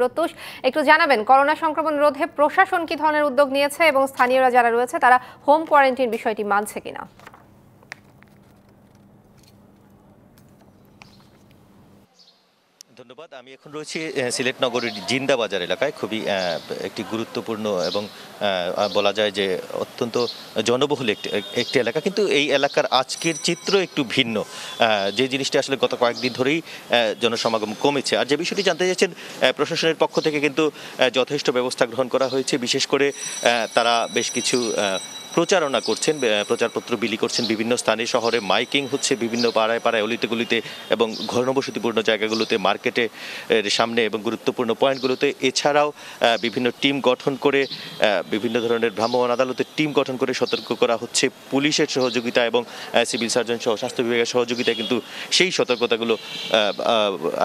প্রত্যুষ একটু জানাবেন করোনা সংক্রমণ রোধে প্রশাসন কি ধরনের উদ্যোগ নিয়েছে এবং স্থানীয়রা যারা রয়েছে তারা হোম কোয়ারেন্টিন বিষয়টি মানছে কিনা ধন্যবাদ আমি এখন রয়েছি সিলেট নগরীর জিন্দা বাজার এলাকায় খুবই একটি গুরুত্বপূর্ণ এবং বলা যায় যে অত্যন্ত জনবহুল একটি একটি এলাকা কিন্তু এই এলাকার আজকের চিত্র একটু ভিন্ন যে জিনিসটি আসলে গত কয়েকদিন ধরেই জনসমাগম কমেছে আর যে বিষয়টি জানতে চাইছেন প্রশাসনের পক্ষ থেকে কিন্তু যথেষ্ট ব্যবস্থা গ্রহণ করা হয়েছে বিশেষ করে তারা বেশ কিছু প্রচারণা করছেন প্রচারপত্র বিলি করছেন বিভিন্ন স্থানে শহরে মাইকিং হচ্ছে বিভিন্ন পাড়ায় পাড়ায় অলিতেগুলিতে এবং ঘনবসতিপূর্ণ জায়গাগুলোতে মার্কেটে সামনে এবং গুরুত্বপূর্ণ পয়েন্টগুলোতে এছাড়াও বিভিন্ন টিম গঠন করে বিভিন্ন ধরনের ভ্রাম্যমাণ আদালতের টিম গঠন করে সতর্ক করা হচ্ছে পুলিশের সহযোগিতা এবং সিভিল সার্জন সহ স্বাস্থ্য বিভাগের সহযোগিতায় কিন্তু সেই সতর্কতাগুলো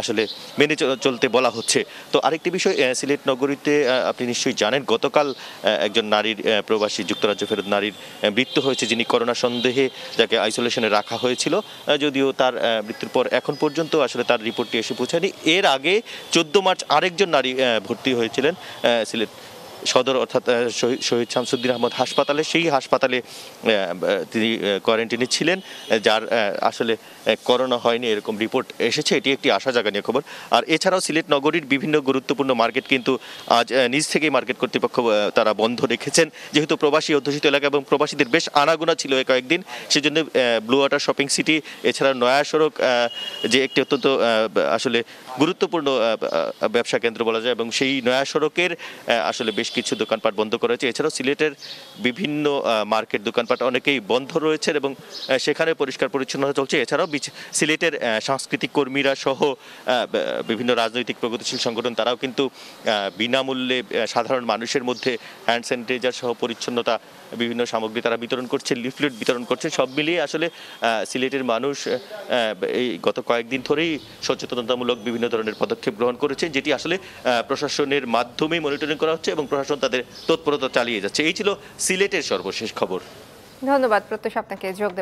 আসলে মেনে চলতে বলা হচ্ছে তো আরেকটি বিষয় সিলেট নগরীতে আপনি নিশ্চয়ই জানেন গতকাল একজন নারীর প্রবাসী যুক্তরাজ্য ফেরত নারীর মৃত্যু হয়েছে যিনি করোনা সন্দেহে যাকে আইসোলেশনে রাখা হয়েছিল যদিও তার মৃত্যুর পর এখন পর্যন্ত আসলে তার রিপোর্টটি এসে পৌঁছায়নি এর আগে চোদ্দ মার্চ আরেকজন নারী ভর্তি হয়েছিলেন সিলেট সদর অর্থাৎ শহীদ শামসুদ্দিন আহমদ হাসপাতালে সেই হাসপাতালে তিনি কোয়ারেন্টিনে ছিলেন যার আসলে করোনা হয়নি এরকম রিপোর্ট এসেছে এটি একটি আশা জাগানীয় খবর আর এছাড়াও সিলেট নগরীর বিভিন্ন গুরুত্বপূর্ণ মার্কেট কিন্তু আজ নিজ থেকেই মার্কেট কর্তৃপক্ষ তারা বন্ধ রেখেছেন যেহেতু প্রবাসী অধ্যুষিত এলাকা এবং প্রবাসীদের বেশ আনাগোনা ছিল কয়েকদিন সেজন্য ব্লু ওয়াটার শপিং সিটি এছাড়া নয়া সড়ক যে একটি অত্যন্ত আসলে গুরুত্বপূর্ণ ব্যবসা কেন্দ্র বলা যায় এবং সেই নয়া সড়কের আসলে বেশ কিছু দোকানপাট বন্ধ করা হয়েছে এছাড়াও সিলেটের বিভিন্ন মার্কেট দোকানপাট অনেকেই বন্ধ রয়েছে এবং সেখানে পরিষ্কার পরিচ্ছন্নতা চলছে এছাড়াও সিলেটের সাংস্কৃতিক কর্মীরা সহ বিভিন্ন রাজনৈতিক প্রগতিশীল সংগঠন তারাও কিন্তু বিনামূল্যে সাধারণ মানুষের মধ্যে হ্যান্ড স্যানিটাইজার সহ পরিচ্ছন্নতা বিভিন্ন সামগ্রী তারা বিতরণ করছে লিফলেট বিতরণ করছে সব মিলিয়ে আসলে সিলেটের মানুষ এই গত কয়েকদিন ধরেই সচেতনতামূলক বিভিন্ন ধরনের পদক্ষেপ গ্রহণ করেছে যেটি আসলে প্রশাসনের মাধ্যমেই মনিটরিং করা হচ্ছে এবং প্রশাসন তাদের তৎপরতা চালিয়ে যাচ্ছে এই ছিল সিলেটের সর্বশেষ খবর ধন্যবাদ প্রত্যেক আপনাকে যোগ